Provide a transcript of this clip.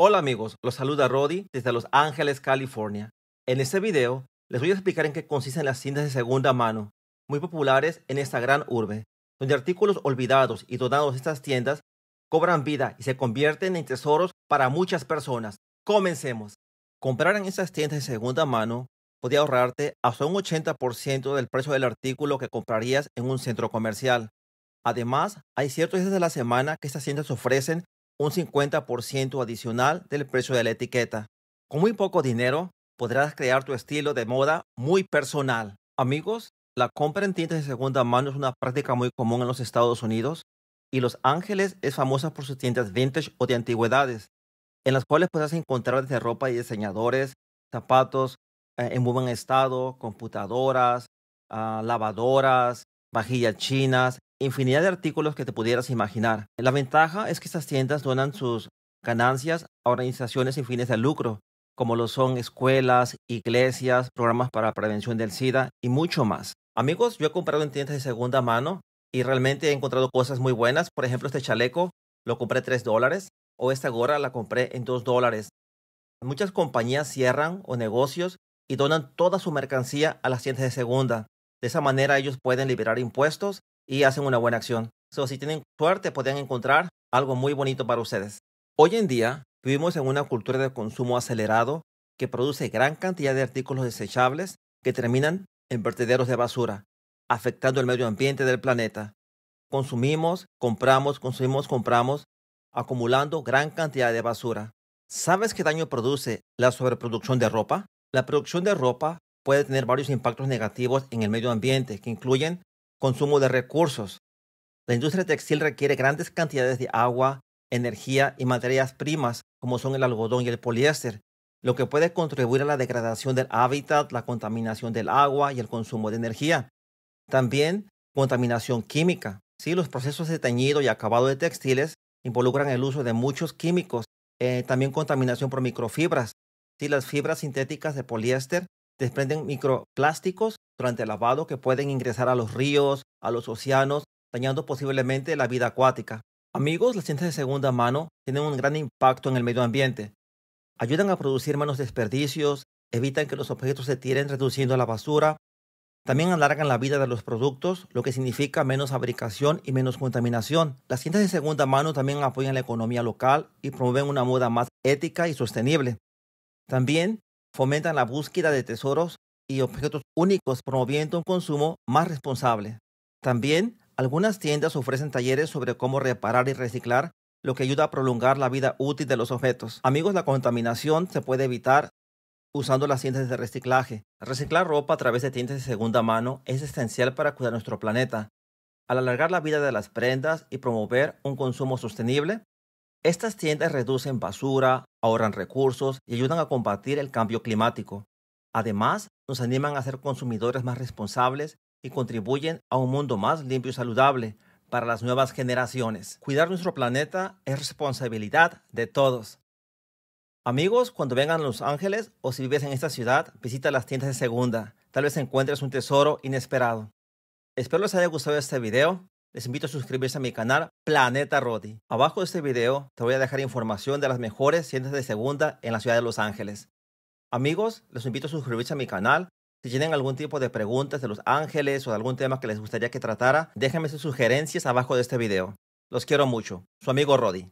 Hola amigos, los saluda Roddy desde Los Ángeles, California. En este video les voy a explicar en qué consisten las tiendas de segunda mano, muy populares en esta gran urbe, donde artículos olvidados y donados de estas tiendas cobran vida y se convierten en tesoros para muchas personas. Comencemos. Comprar en estas tiendas de segunda mano podría ahorrarte hasta un 80% del precio del artículo que comprarías en un centro comercial. Además, hay ciertos días de la semana que estas tiendas ofrecen un 50% adicional del precio de la etiqueta. Con muy poco dinero podrás crear tu estilo de moda muy personal. Amigos, la compra en tiendas de segunda mano es una práctica muy común en los Estados Unidos y Los Ángeles es famosa por sus tiendas vintage o de antigüedades, en las cuales podrás encontrar desde ropa y diseñadores, zapatos eh, en muy buen estado, computadoras, ah, lavadoras, vajillas chinas, infinidad de artículos que te pudieras imaginar. La ventaja es que estas tiendas donan sus ganancias a organizaciones sin fines de lucro, como lo son escuelas, iglesias, programas para prevención del SIDA y mucho más. Amigos, yo he comprado en tiendas de segunda mano y realmente he encontrado cosas muy buenas. Por ejemplo, este chaleco lo compré 3 dólares o esta gorra la compré en 2 dólares. Muchas compañías cierran o negocios y donan toda su mercancía a las tiendas de segunda. De esa manera ellos pueden liberar impuestos y hacen una buena acción. O si tienen suerte, podrían encontrar algo muy bonito para ustedes. Hoy en día vivimos en una cultura de consumo acelerado que produce gran cantidad de artículos desechables que terminan en vertederos de basura, afectando el medio ambiente del planeta. Consumimos, compramos, consumimos, compramos, acumulando gran cantidad de basura. ¿Sabes qué daño produce la sobreproducción de ropa? La producción de ropa puede tener varios impactos negativos en el medio ambiente, que incluyen consumo de recursos. La industria textil requiere grandes cantidades de agua, energía y materias primas como son el algodón y el poliéster, lo que puede contribuir a la degradación del hábitat, la contaminación del agua y el consumo de energía. También contaminación química. si Los procesos de teñido y acabado de textiles involucran el uso de muchos químicos, eh, también contaminación por microfibras. si Las fibras sintéticas de poliéster desprenden microplásticos durante el lavado que pueden ingresar a los ríos, a los océanos, dañando posiblemente la vida acuática. Amigos, las ciencias de segunda mano tienen un gran impacto en el medio ambiente. Ayudan a producir menos desperdicios, evitan que los objetos se tiren reduciendo la basura, también alargan la vida de los productos, lo que significa menos fabricación y menos contaminación. Las cintas de segunda mano también apoyan la economía local y promueven una moda más ética y sostenible. También fomentan la búsqueda de tesoros y objetos únicos promoviendo un consumo más responsable. También algunas tiendas ofrecen talleres sobre cómo reparar y reciclar, lo que ayuda a prolongar la vida útil de los objetos. Amigos, la contaminación se puede evitar usando las tiendas de reciclaje. Reciclar ropa a través de tiendas de segunda mano es esencial para cuidar nuestro planeta. Al alargar la vida de las prendas y promover un consumo sostenible, estas tiendas reducen basura, ahorran recursos y ayudan a combatir el cambio climático. Además, nos animan a ser consumidores más responsables y contribuyen a un mundo más limpio y saludable para las nuevas generaciones. Cuidar nuestro planeta es responsabilidad de todos. Amigos, cuando vengan a Los Ángeles o si vives en esta ciudad, visita las tiendas de segunda. Tal vez encuentres un tesoro inesperado. Espero les haya gustado este video. Les invito a suscribirse a mi canal Planeta Rodi. Abajo de este video te voy a dejar información de las mejores tiendas de segunda en la ciudad de Los Ángeles. Amigos, los invito a suscribirse a mi canal. Si tienen algún tipo de preguntas de los ángeles o de algún tema que les gustaría que tratara, déjenme sus sugerencias abajo de este video. Los quiero mucho. Su amigo Roddy.